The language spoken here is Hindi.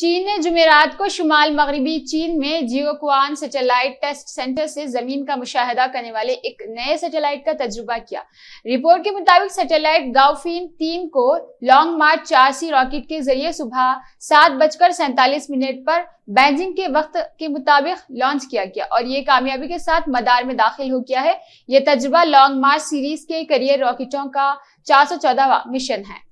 चीन ने जुमेरात को शुमाल मगरबी चीन में जियोकुआन सेटेलाइट टेस्ट सेंटर से जमीन का मुशाहिदा करने वाले एक नए सेटेलाइट का तजुर्बा किया रिपोर्ट के मुताबिक सेटेलाइट गाउफिन तीन को लॉन्ग मार्च चार सी रॉकेट के जरिए सुबह सात बजकर सैंतालीस मिनट पर बैजिंग के वक्त के मुताबिक लॉन्च किया गया और ये कामयाबी के साथ मदार में दाखिल हो गया है ये तजुर्बा लॉन्ग मार्च सीरीज के करियर रॉकेटों का चार मिशन है